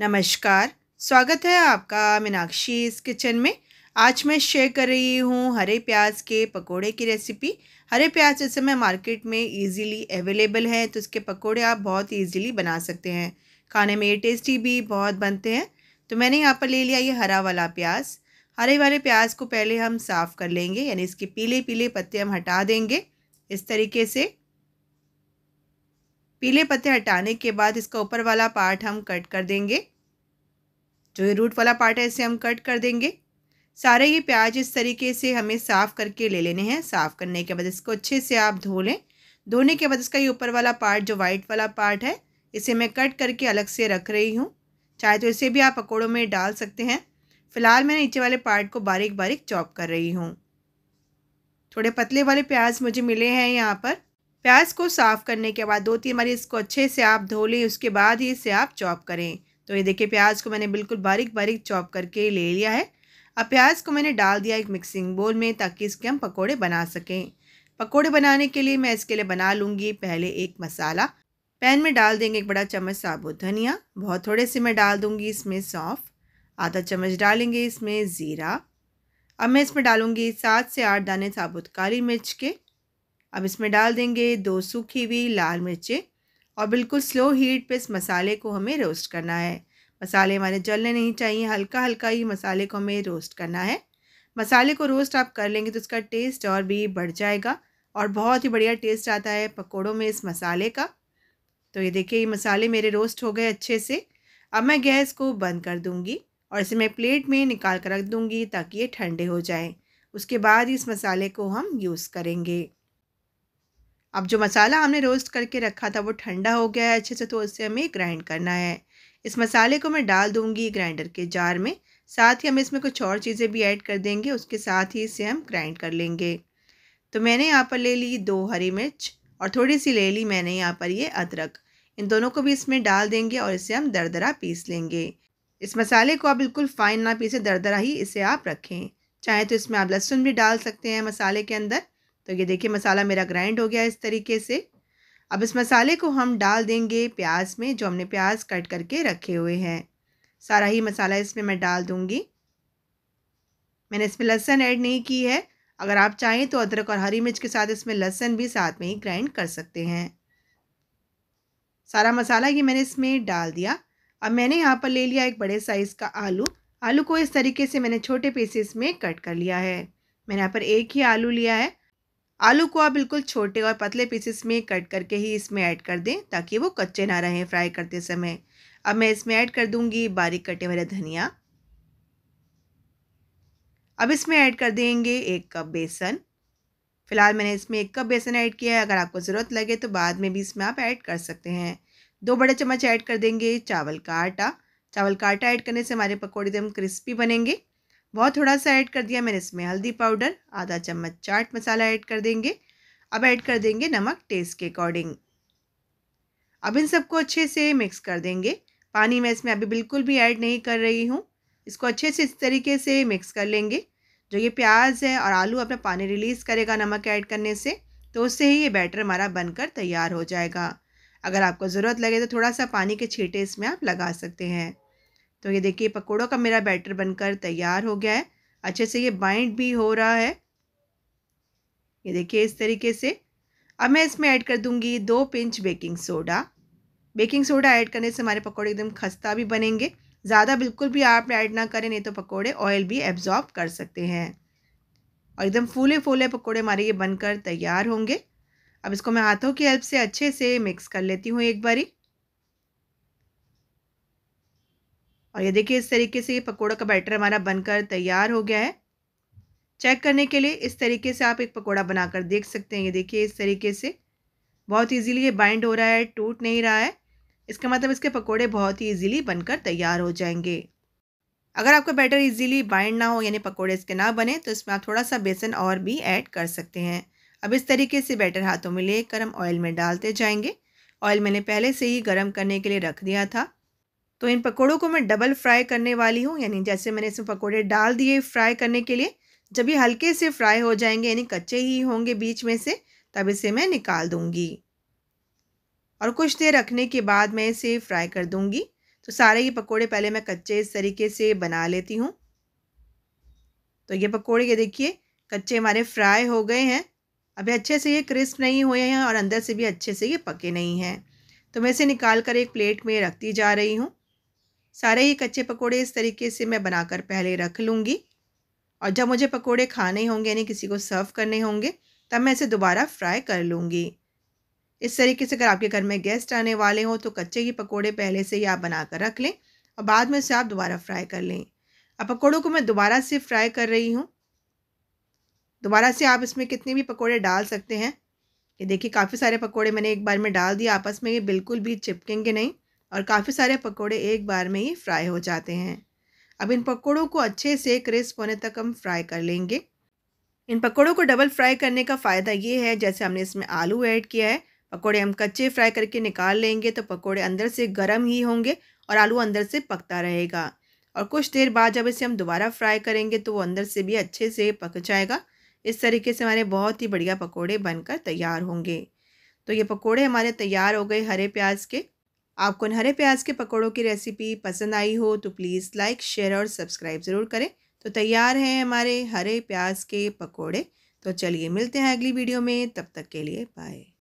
नमस्कार स्वागत है आपका मीनाक्षी इस किचन में आज मैं शेयर कर रही हूँ हरे प्याज के पकोड़े की रेसिपी हरे प्याज इस समय मार्केट में इजीली अवेलेबल है तो इसके पकोड़े आप बहुत इजीली बना सकते हैं खाने में ये टेस्टी भी बहुत बनते हैं तो मैंने यहाँ पर ले लिया ये हरा वाला प्याज हरे वाले प्याज को पहले हम साफ़ कर लेंगे यानी इसके पीले पीले पत्ते हम हटा देंगे इस तरीके से पीले पत्ते हटाने के बाद इसका ऊपर वाला पार्ट हम कट कर देंगे जो ये रूट वाला पार्ट है इसे हम कट कर देंगे सारे ये प्याज इस तरीके से हमें साफ़ करके ले लेने हैं साफ़ करने के बाद इसको अच्छे से आप धो लें धोने के बाद इसका ये ऊपर वाला पार्ट जो वाइट वाला पार्ट है इसे मैं कट करके अलग से रख रही हूँ चाहे तो इसे भी आप पकौड़ों में डाल सकते हैं फ़िलहाल मैं नीचे वाले पार्ट को बारीक बारीक चॉप कर रही हूँ थोड़े पतले वाले प्याज मुझे मिले हैं यहाँ पर प्याज को साफ़ करने के बाद दो तीन बारी इसको अच्छे से आप धो लें उसके बाद ही इसे आप चॉप करें तो ये देखिए प्याज को मैंने बिल्कुल बारीक बारीक चॉप करके ले लिया है अब प्याज को मैंने डाल दिया एक मिक्सिंग बोल में ताकि इसके हम पकौड़े बना सकें पकौड़े बनाने के लिए मैं इसके लिए बना लूँगी पहले एक मसाला पैन में डाल देंगे एक बड़ा चम्मच साबुत धनिया बहुत थोड़े से मैं डाल दूँगी इसमें सौंफ आधा चम्मच डालेंगे इसमें ज़ीरा अब मैं इसमें डालूँगी सात से आठ दाने साबुत काली मिर्च के अब इसमें डाल देंगे दो सूखी हुई लाल मिर्चें और बिल्कुल स्लो हीट पे इस मसाले को हमें रोस्ट करना है मसाले हमारे जलने नहीं चाहिए हल्का हल्का ही मसाले को हमें रोस्ट करना है मसाले को रोस्ट आप कर लेंगे तो उसका टेस्ट और भी बढ़ जाएगा और बहुत ही बढ़िया टेस्ट आता है पकौड़ों में इस मसाले का तो ये देखिए ये मसाले मेरे रोस्ट हो गए अच्छे से अब मैं गैस को बंद कर दूँगी और इसे मैं प्लेट में निकाल कर रख दूँगी ताकि ये ठंडे हो जाएँ उसके बाद इस मसाले को हम यूज़ करेंगे अब जो मसाला हमने रोस्ट करके रखा था वो ठंडा हो गया है अच्छे से तो उससे हमें ग्राइंड करना है इस मसाले को मैं डाल दूंगी ग्राइंडर के जार में साथ ही हम इसमें कुछ और चीज़ें भी ऐड कर देंगे उसके साथ ही इसे हम ग्राइंड कर लेंगे तो मैंने यहाँ पर ले ली दो हरी मिर्च और थोड़ी सी ले ली मैंने यहाँ पर ये अदरक इन दोनों को भी इसमें डाल देंगे और इसे हम दरदरा पीस लेंगे इस मसाले को आप बिल्कुल फ़ाइन ना पीसें दरदरा ही इसे आप रखें चाहे तो इसमें आप लहसुन भी डाल सकते हैं मसाले के अंदर तो ये देखिए मसाला मेरा ग्राइंड हो गया इस तरीके से अब इस मसाले को हम डाल देंगे प्याज में जो हमने प्याज कट करके रखे हुए हैं सारा ही मसाला इसमें मैं डाल दूँगी मैंने इसमें लहसन ऐड नहीं की है अगर आप चाहें तो अदरक और हरी मिर्च के साथ इसमें लहसन भी साथ में ही ग्राइंड कर सकते हैं सारा मसाला ये मैंने इसमें डाल दिया अब मैंने यहाँ पर ले लिया एक बड़े साइज़ का आलू आलू को इस तरीके से मैंने छोटे पीसेस में कट कर लिया है मैंने यहाँ पर एक ही आलू लिया है आलू को आप बिल्कुल छोटे और पतले पीसेस में कट करके ही इसमें ऐड कर दें ताकि वो कच्चे ना रहें फ्राई करते समय अब मैं इसमें ऐड कर दूंगी बारीक कटे हुए धनिया अब इसमें ऐड कर देंगे एक कप बेसन फ़िलहाल मैंने इसमें एक कप बेसन ऐड किया है अगर आपको ज़रूरत लगे तो बाद में भी इसमें आप ऐड कर सकते हैं दो बड़े चम्मच ऐड कर देंगे चावल का आटा चावल का आटा ऐड करने से हमारे पकौड़े एकदम क्रिस्पी बनेंगे बहुत थोड़ा सा ऐड कर दिया मैंने इसमें हल्दी पाउडर आधा चम्मच चाट मसाला ऐड कर देंगे अब ऐड कर देंगे नमक टेस्ट के अकॉर्डिंग अब इन सबको अच्छे से मिक्स कर देंगे पानी मैं इसमें अभी बिल्कुल भी ऐड नहीं कर रही हूँ इसको अच्छे से इस तरीके से मिक्स कर लेंगे जो ये प्याज है और आलू अपना पानी रिलीज़ करेगा नमक ऐड करने से तो उससे ही ये बैटर हमारा बनकर तैयार हो जाएगा अगर आपको ज़रूरत लगे तो थोड़ा सा पानी के छीटे इसमें आप लगा सकते हैं तो ये देखिए पकोड़ों का मेरा बैटर बनकर तैयार हो गया है अच्छे से ये बाइंड भी हो रहा है ये देखिए इस तरीके से अब मैं इसमें ऐड कर दूंगी दो pinch baking soda baking soda add करने से हमारे पकौड़े एकदम खस्ता भी बनेंगे ज़्यादा बिल्कुल भी आप ऐड ना करें नहीं तो पकौड़े ऑयल भी एब्जॉर्ब कर सकते हैं और एकदम फूले फूले पकौड़े हमारे ये बनकर तैयार होंगे अब इसको मैं हाथों की हेल्प से अच्छे से मिक्स कर लेती हूँ एक बारी और ये देखिए इस तरीके से ये पकौड़ा का बैटर हमारा बनकर तैयार हो गया है चेक करने के लिए इस तरीके से आप एक पकौड़ा बनाकर देख सकते हैं ये देखिए इस तरीके से बहुत इजीली ये बाइंड हो रहा है टूट नहीं रहा है इसका मतलब इसके पकोड़े बहुत ही ईजीली बनकर तैयार हो जाएंगे अगर आपका बैटर ईज़िली बाइंड ना हो यानी पकौड़े इसके ना बने तो इसमें आप थोड़ा सा बेसन और भी ऐड कर सकते हैं अब इस तरीके से बैटर हाथों में लेकर हम ऑयल में डालते जाएंगे ऑयल मैंने पहले से ही गर्म करने के लिए रख दिया था तो इन पकौड़ों को मैं डबल फ्राई करने वाली हूँ यानी जैसे मैंने इसमें पकौड़े डाल दिए फ्राई करने के लिए जब ये हल्के से फ्राई हो जाएंगे यानी कच्चे ही होंगे बीच में से तब इसे मैं निकाल दूँगी और कुछ देर रखने के बाद मैं इसे फ्राई कर दूँगी तो सारे ये पकौड़े पहले मैं कच्चे इस तरीके से बना लेती हूँ तो ये पकौड़े ये देखिए कच्चे हमारे फ्राई हो गए हैं अभी अच्छे से ये क्रिस्प नहीं हुए हैं और अंदर से भी अच्छे से ये पके नहीं हैं तो मैं इसे निकाल कर एक प्लेट में रखती जा रही हूँ सारे ही कच्चे पकोड़े इस तरीके से मैं बनाकर पहले रख लूँगी और जब मुझे पकोड़े खाने होंगे यानी किसी को सर्व करने होंगे तब मैं इसे दोबारा फ्राई कर लूँगी इस तरीके से अगर आपके घर में गेस्ट आने वाले हों तो कच्चे ही पकोड़े पहले से ही आप बना कर रख लें और बाद में उसे आप दोबारा फ्राई कर लें अब पकौड़ों को मैं दोबारा से फ्राई कर रही हूँ दोबारा से आप इसमें कितने भी पकौड़े डाल सकते हैं ये देखिए काफ़ी सारे पकौड़े मैंने एक बार में डाल दिए आपस में ये बिल्कुल भी चिपकेंगे नहीं और काफ़ी सारे पकोड़े एक बार में ही फ्राई हो जाते हैं अब इन पकोड़ों को अच्छे से क्रिस्प होने तक हम फ्राई कर लेंगे इन पकोड़ों को डबल फ्राई करने का फ़ायदा ये है जैसे हमने इसमें आलू ऐड किया है पकोड़े हम कच्चे फ्राई करके निकाल लेंगे तो पकोड़े अंदर से गर्म ही होंगे और आलू अंदर से पकता रहेगा और कुछ देर बाद जब इसे हम दोबारा फ्राई करेंगे तो वो अंदर से भी अच्छे से पक जाएगा इस तरीके से हमारे बहुत ही बढ़िया पकोड़े बनकर तैयार होंगे तो ये पकोड़े हमारे तैयार हो गए हरे प्याज के आपको इन हरे प्याज के पकौड़ों की रेसिपी पसंद आई हो तो प्लीज़ लाइक शेयर और सब्सक्राइब ज़रूर करें तो तैयार हैं हमारे हरे प्याज के पकौड़े तो चलिए मिलते हैं अगली वीडियो में तब तक के लिए बाय